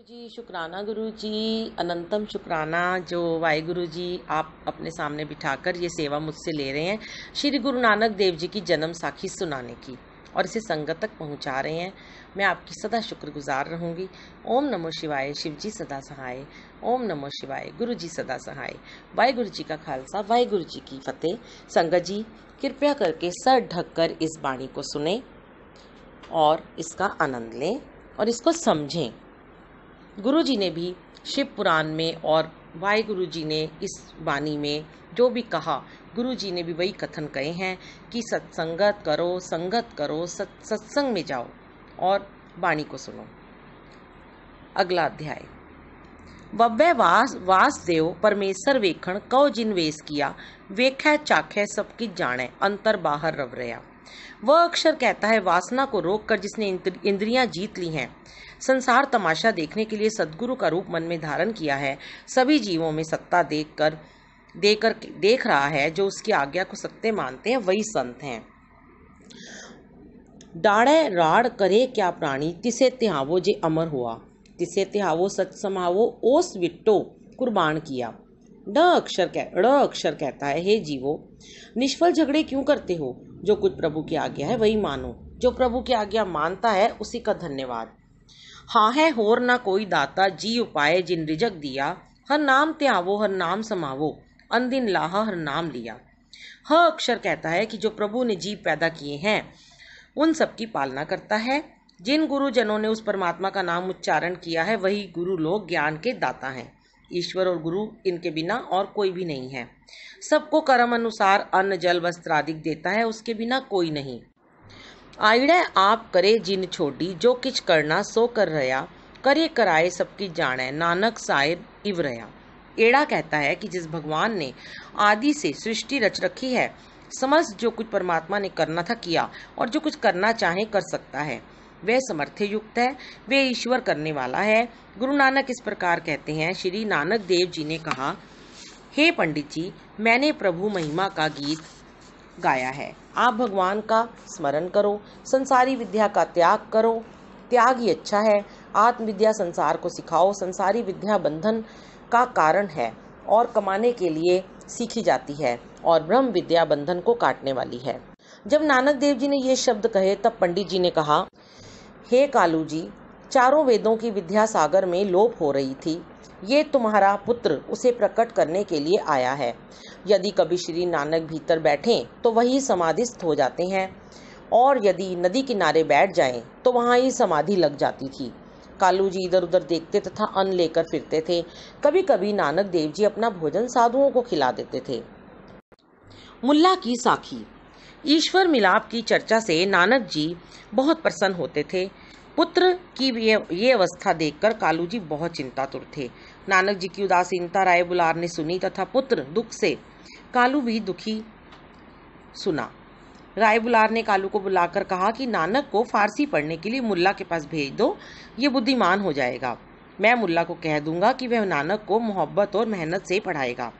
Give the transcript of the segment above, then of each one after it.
गुरु जी शुक्राना गुरु जी अनंतम शुक्राना जो वाहे गुरु जी आप अपने सामने बिठाकर ये सेवा मुझसे ले रहे हैं श्री गुरु नानक देव जी की जन्म साखी सुनाने की और इसे संगत तक पहुंचा रहे हैं मैं आपकी सदा शुक्रगुजार रहूंगी ओम नमो शिवाय शिव जी सदा सहाय ओम नमो शिवाय गुरु जी सदा सहाय वाहे गुरु जी का खालसा वाहे गुरु जी की फतेह संगत जी कृपया करके सर ढक कर इस वाणी को सुने और इसका आनंद लें और इसको समझें गुरु जी ने भी शिव पुराण में और वाहे गुरु जी ने इस वाणी में जो भी कहा गुरु जी ने भी वही कथन कहे हैं कि सत्संगत करो संगत करो सत सत्संग में जाओ और वाणी को सुनो अगला अध्याय वव्य वास वासदेव परमेश्वर वेखण कौ जिन वेस किया वेख चाखे सब किच जाणै अंतर बाहर रव रहा वह अक्षर कहता है वासना को रोककर जिसने इंद्रियां जीत ली हैं संसार तमाशा देखने के लिए सदगुरु का रूप मन में धारण किया है सभी जीवों में सत्ता देख कर देकर देख रहा है जो उसकी आज्ञा को सत्य मानते हैं वही संत हैं डाड़े राड़ करे क्या प्राणी तिसे तिहावो जे अमर हुआ तिसे तिहावो सत समावो ओस विट्टो कुर्बान किया ड अक्षर कह ड अक्षर कहता है हे जीवो निष्फल झगड़े क्यों करते हो जो कुछ प्रभु की आज्ञा है वही मानो जो प्रभु की आज्ञा मानता है उसी का धन्यवाद हाँ है होर ना कोई दाता जी उपाय जिन रिजक दिया हर नाम त्यावो हर नाम समावो अनदिन लाहा हर नाम लिया ह अक्षर कहता है कि जो प्रभु ने जीव पैदा किए हैं उन सबकी पालना करता है जिन गुरुजनों ने उस परमात्मा का नाम उच्चारण किया है वही गुरु लोग ज्ञान के दाता हैं ईश्वर और गुरु इनके बिना और कोई भी नहीं है सबको कर्म अनुसार अन्न जल वस्त्र आदि देता है उसके बिना कोई नहीं आईड़ा आप करे जिन छोटी जो किच करना सो कर रहा करे कराए सबकी जाने नानक साहिब इव रहा एड़ा कहता है कि जिस भगवान ने आदि से सृष्टि रच रखी है समझ जो कुछ परमात्मा ने करना था किया और जो कुछ करना चाहे कर सकता है वह समर्थ्य युक्त है वे ईश्वर करने वाला है गुरु नानक इस प्रकार कहते हैं श्री नानक देव जी ने कहा हे पंडित जी मैंने प्रभु महिमा का गीत गाया है आप भगवान का स्मरण करो संसारी विद्या का त्याग करो त्याग ही अच्छा है आत्मविद्या संसार को सिखाओ संसारी विद्या बंधन का कारण है और कमाने के लिए सीखी जाती है और ब्रह्म विद्या बंधन को काटने वाली है जब नानक देव जी ने ये शब्द कहे तब पंडित जी ने कहा हे कालू जी चारों वेदों की विद्या सागर में लोप हो रही थी ये तुम्हारा पुत्र उसे प्रकट करने के लिए आया है यदि कभी श्री नानक भीतर बैठें तो वही समाधिस्थ हो जाते हैं और यदि नदी किनारे बैठ जाएं तो वहाँ ही समाधि लग जाती थी कालू जी इधर उधर देखते तथा अन्न लेकर फिरते थे कभी कभी नानक देव जी अपना भोजन साधुओं को खिला देते थे मुल्ला की साखी ईश्वर मिलाप की चर्चा से नानक जी बहुत प्रसन्न होते थे पुत्र की ये अवस्था देखकर कालू जी बहुत चिंतातुर थे नानक जी की उदासीनता राय बुलार ने सुनी तथा पुत्र दुख से कालू भी दुखी सुना राय बुलार ने कालू को बुलाकर कहा कि नानक को फारसी पढ़ने के लिए मुल्ला के पास भेज दो ये बुद्धिमान हो जाएगा मैं मुल्ला को कह दूंगा कि वह नानक को मोहब्बत और मेहनत से पढ़ाएगा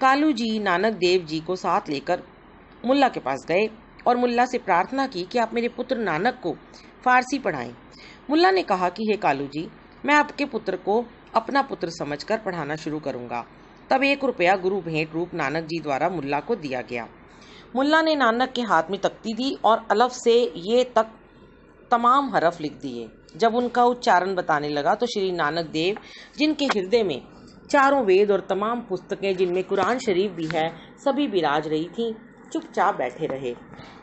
कालू जी नानक देव जी को साथ लेकर मुल्ला के पास गए और मुल्ला से प्रार्थना की कि आप मेरे पुत्र नानक को फारसी पढ़ाएं मुल्ला ने कहा कि हे कालू जी मैं आपके पुत्र को अपना पुत्र समझकर पढ़ाना शुरू करूंगा तब एक रुपया गुरु भेंट रूप नानक जी द्वारा मुल्ला को दिया गया मुल्ला ने नानक के हाथ में तख्ती दी और अलफ से ये तक तमाम हरफ लिख दिए जब उनका उच्चारण बताने लगा तो श्री नानक देव जिनके हृदय में चारों वेद और तमाम पुस्तकें जिनमें कुरान शरीफ भी है सभी विराज रही थी चुपचाप बैठे रहे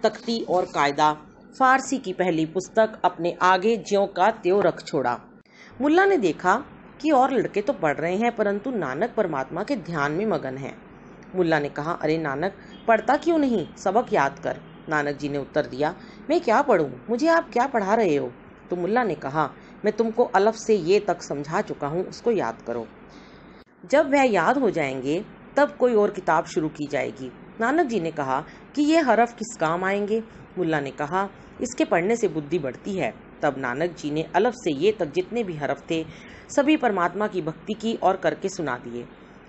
तख्ती और कायदा फारसी की पहली पुस्तक अपने आगे ज्यों का त्यों रख छोड़ा मुल्ला ने देखा कि और लड़के तो पढ़ रहे हैं परंतु नानक परमात्मा के ध्यान में मगन हैं मुल्ला ने कहा अरे नानक पढ़ता क्यों नहीं सबक याद कर नानक जी ने उत्तर दिया मैं क्या पढ़ूँ मुझे आप क्या पढ़ा रहे हो तो मुल्ला ने कहा मैं तुमको अलफ से ये तक समझा चुका हूँ उसको याद करो जब वह याद हो जाएंगे तब कोई और किताब शुरू की जाएगी नानक जी ने कहा कि ये हरफ किस काम आएंगे मुल्ला ने कहा इसके पढ़ने से बुद्धि बढ़ती है तब नानक जी ने अलफ से ये तक जितने भी हरफ थे सभी परमात्मा की भक्ति की और करके सुना दिए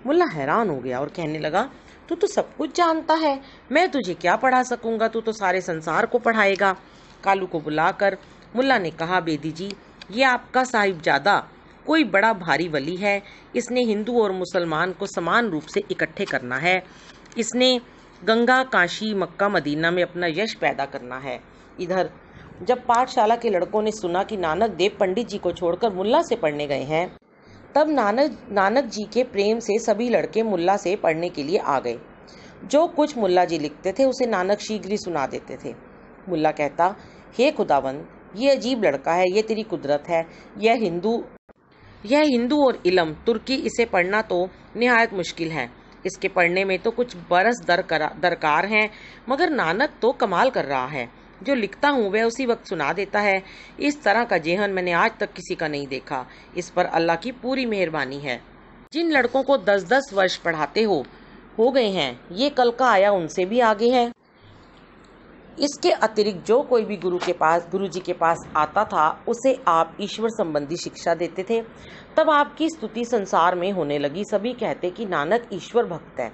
मुल्ला हैरान हो गया और कहने लगा तू तो सब कुछ जानता है मैं तुझे क्या पढ़ा सकूंगा तू तो सारे संसार को पढ़ाएगा कालू को बुलाकर मुल्ला ने कहा बेदी जी ये आपका साहिबजादा कोई बड़ा भारी वली है इसने हिंदू और मुसलमान को समान रूप से इकट्ठे करना है इसने गंगा काशी मक्का मदीना में अपना यश पैदा करना है इधर जब पाठशाला के लड़कों ने सुना कि नानक देव पंडित जी को छोड़कर मुल्ला से पढ़ने गए हैं तब नानक नानक जी के प्रेम से सभी लड़के मुल्ला से पढ़ने के लिए आ गए जो कुछ मुल्ला जी लिखते थे उसे नानक शीघ्र ही सुना देते थे मुल्ला कहता हे खुदावन ये अजीब लड़का है ये तेरी कुदरत है यह हिंदू यह हिंदू और इलम तुर्की इसे पढ़ना तो नहायत मुश्किल है इसके पढ़ने में तो कुछ बरस दर दरकार हैं मगर नानक तो कमाल कर रहा है जो लिखता हूँ वह उसी वक्त सुना देता है इस तरह का जेहन मैंने आज तक किसी का नहीं देखा इस पर अल्लाह की पूरी मेहरबानी है जिन लड़कों को दस दस वर्ष पढ़ाते हो हो गए हैं ये कल का आया उनसे भी आगे है इसके अतिरिक्त जो कोई भी गुरु के पास गुरु जी के पास आता था उसे आप ईश्वर संबंधी शिक्षा देते थे तब आपकी स्तुति संसार में होने लगी सभी कहते कि नानक ईश्वर भक्त है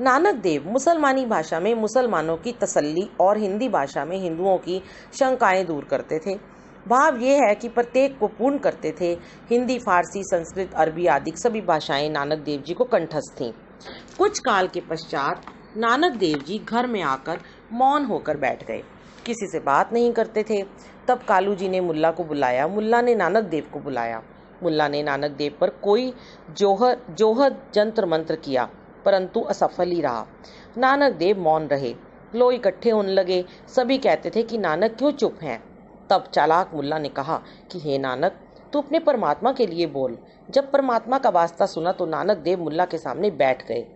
नानक देव मुसलमानी भाषा में मुसलमानों की तसल्ली और हिंदी भाषा में हिंदुओं की शंकाएं दूर करते थे भाव ये है कि प्रत्येक को पूर्ण करते थे हिंदी फारसी संस्कृत अरबी आदि सभी भाषाएं नानक देव जी को कंठस्थ थीं कुछ काल के पश्चात नानक देव जी घर में आकर मौन होकर बैठ गए किसी से बात नहीं करते थे तब कालू जी ने मुल्ला को बुलाया मुल्ला ने नानक देव को बुलाया मुल्ला ने नानक देव पर कोई जोहर जोहर जंत्र मंत्र किया परंतु असफल ही रहा नानक देव मौन रहे लोग इकट्ठे होने लगे सभी कहते थे कि नानक क्यों चुप हैं तब चालाक मुल्ला ने कहा कि हे नानक तू अपने परमात्मा के लिए बोल जब परमात्मा का वास्ता सुना तो नानक देव मुल्ला के सामने बैठ गए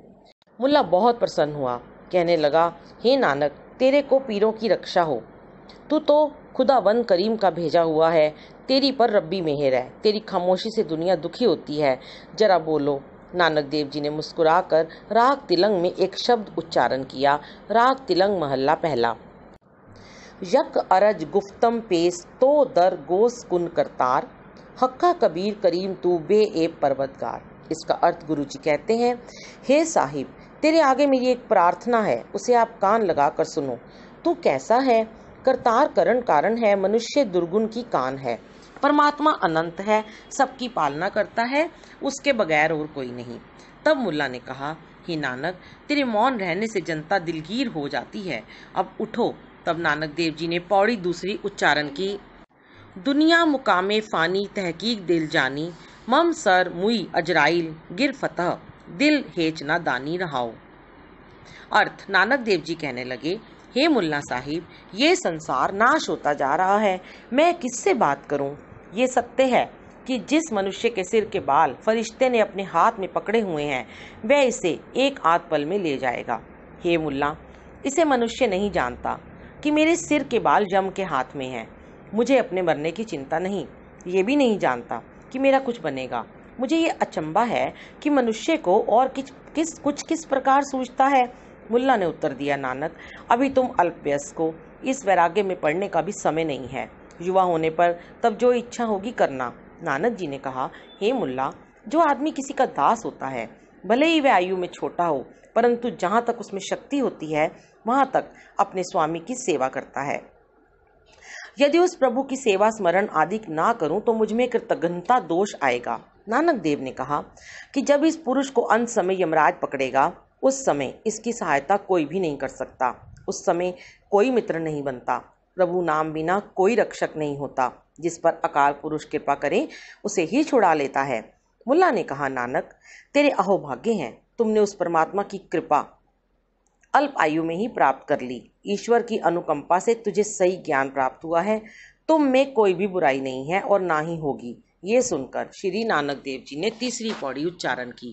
मुल्ला बहुत प्रसन्न हुआ कहने लगा हे नानक तेरे को पीरों की रक्षा हो तू तो खुदा वन करीम का भेजा हुआ है तेरी पर रब्बी मेहर है तेरी खामोशी से दुनिया दुखी होती है जरा बोलो नानक देव जी ने मुस्कुराकर राग तिलंग में एक शब्द उच्चारण किया राग तिलंग महल्ला पहला यक अरज गुफ्तम पेश तो दर गोस कुन करतार हक्का कबीर करीम तू बे ए परवतगार इसका अर्थ गुरु जी कहते हैं हे साहिब तेरे आगे मेरी एक प्रार्थना है उसे आप कान लगा कर सुनो तू कैसा है करतार करण कारण है मनुष्य दुर्गुण की कान है परमात्मा अनंत है सबकी पालना करता है उसके बगैर और कोई नहीं तब मुल्ला ने कहा ही नानक तेरे मौन रहने से जनता दिलगीर हो जाती है अब उठो तब नानक देव जी ने पौड़ी दूसरी उच्चारण की दुनिया मुकामे फ़ानी तहकीक दिल जानी मम सर मुई अजराइल गिर फतह दिल हेचना दानी रहाओ अर्थ नानक देव जी कहने लगे हे मुल्ला साहिब ये संसार नाश होता जा रहा है मैं किससे बात करूं? ये सत्य है कि जिस मनुष्य के सिर के बाल फरिश्ते ने अपने हाथ में पकड़े हुए हैं वह इसे एक आध पल में ले जाएगा हे मुल्ला इसे मनुष्य नहीं जानता कि मेरे सिर के बाल जम के हाथ में हैं मुझे अपने मरने की चिंता नहीं ये भी नहीं जानता कि मेरा कुछ बनेगा मुझे ये अचंबा है कि मनुष्य को और किस किस कुछ किस प्रकार सूझता है मुल्ला ने उत्तर दिया नानक अभी तुम अल्पवयस्क को इस वैराग्य में पढ़ने का भी समय नहीं है युवा होने पर तब जो इच्छा होगी करना नानक जी ने कहा हे मुल्ला जो आदमी किसी का दास होता है भले ही वह आयु में छोटा हो परंतु जहाँ तक उसमें शक्ति होती है वहाँ तक अपने स्वामी की सेवा करता है यदि उस प्रभु की सेवा स्मरण आदि ना करूँ तो मुझमें कृतज्ञता दोष आएगा नानक देव ने कहा कि जब इस पुरुष को अंत समय यमराज पकड़ेगा उस समय इसकी सहायता कोई भी नहीं कर सकता उस समय कोई मित्र नहीं बनता प्रभु नाम बिना कोई रक्षक नहीं होता जिस पर अकाल पुरुष कृपा करें उसे ही छुड़ा लेता है मुल्ला ने कहा नानक तेरे अहोभाग्य हैं तुमने उस परमात्मा की कृपा अल्प आयु में ही प्राप्त कर ली ईश्वर की अनुकंपा से तुझे सही ज्ञान प्राप्त हुआ है तुम में कोई भी बुराई नहीं है और ना ही होगी ये सुनकर श्री नानक देव जी ने तीसरी पौड़ी उच्चारण की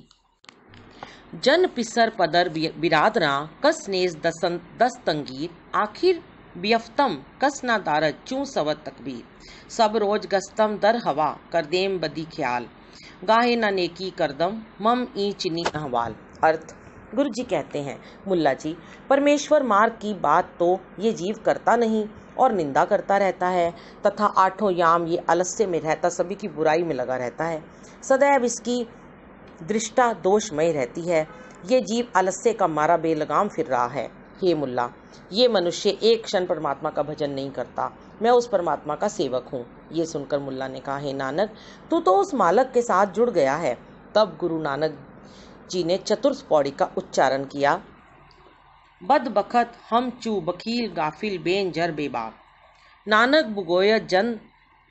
जन पिसर पदर बिरादरा कस नेज दसन दस तंगीर आखिर बियफ्तम कस ना दार चू सवत तकबीर सब रोज गस्तम दर हवा कर देम बदी ख्याल गाहे ना नेकी करदम मम ई चिनी अहवाल अर्थ गुरु जी कहते हैं मुल्ला जी परमेश्वर मार्ग की बात तो ये जीव करता नहीं और निंदा करता रहता है तथा आठों याम ये अलस्य में रहता सभी की बुराई में लगा रहता है सदैव इसकी दृष्टा दोषमय रहती है ये जीव अलस्य का मारा बेलगाम फिर रहा है हे मुल्ला ये मनुष्य एक क्षण परमात्मा का भजन नहीं करता मैं उस परमात्मा का सेवक हूँ ये सुनकर मुल्ला ने कहा हे नानक तू तो उस मालक के साथ जुड़ गया है तब गुरु नानक जी ने चतुर्थ पौड़ी का उच्चारण किया बद बखत हम चू बकील गाफिल बेन जर बेबाक नानक बुगोया जन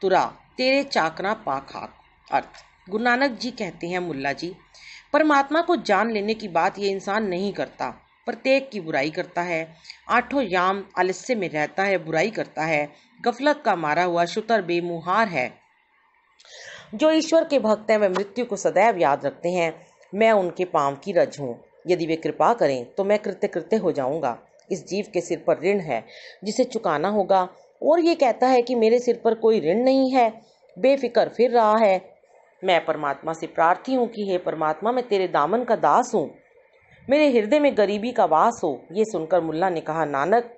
तुरा तेरे चाकना पाखाक अर्थ गुरु नानक जी कहते हैं मुल्ला जी परमात्मा को जान लेने की बात ये इंसान नहीं करता प्रत्येक की बुराई करता है आठों याम आलस्य में रहता है बुराई करता है गफलत का मारा हुआ शुतर बेमुहार है जो ईश्वर के भक्त हैं वह मृत्यु को सदैव याद रखते हैं मैं उनके पाँव की रज हूँ यदि वे कृपा करें तो मैं कृत्य कृत्य हो जाऊंगा इस जीव के सिर पर ऋण है जिसे चुकाना होगा और ये कहता है कि मेरे सिर पर कोई ऋण नहीं है बेफिक्र फिर रहा है मैं परमात्मा से प्रार्थी हूँ कि हे परमात्मा मैं तेरे दामन का दास हूँ मेरे हृदय में गरीबी का वास हो ये सुनकर मुल्ला ने कहा नानक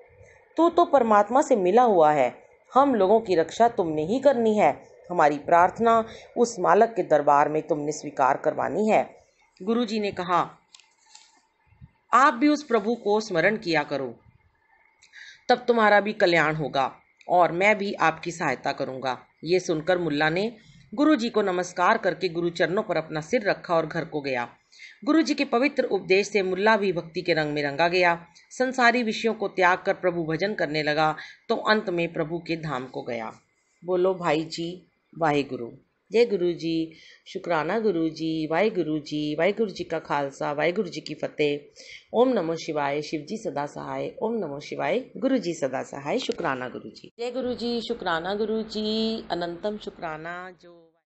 तू तो परमात्मा से मिला हुआ है हम लोगों की रक्षा तुमने ही करनी है हमारी प्रार्थना उस मालक के दरबार में तुमने स्वीकार करवानी है गुरुजी ने कहा आप भी उस प्रभु को स्मरण किया करो तब तुम्हारा भी कल्याण होगा और मैं भी आपकी सहायता करूंगा ये सुनकर मुल्ला ने गुरु जी को नमस्कार करके गुरु चरणों पर अपना सिर रखा और घर को गया गुरु जी के पवित्र उपदेश से मुल्ला भी भक्ति के रंग में रंगा गया संसारी विषयों को त्याग कर प्रभु भजन करने लगा तो अंत में प्रभु के धाम को गया बोलो भाई जी वाहे गुरु जय गुरु जी शुक्राना गुरु जी वाहिगुरु जी वाहिगुरु जी का खालसा वाहेगुरु जी की फतेह ओम नमो शिवाय शिव जी सदा सहाय ओम नमो शिवाय गुरु जी सदा सहाय शुक्राना गुरु जी जय गुरु जी शुक्राना गुरु जी अनंतम शुक्राना जो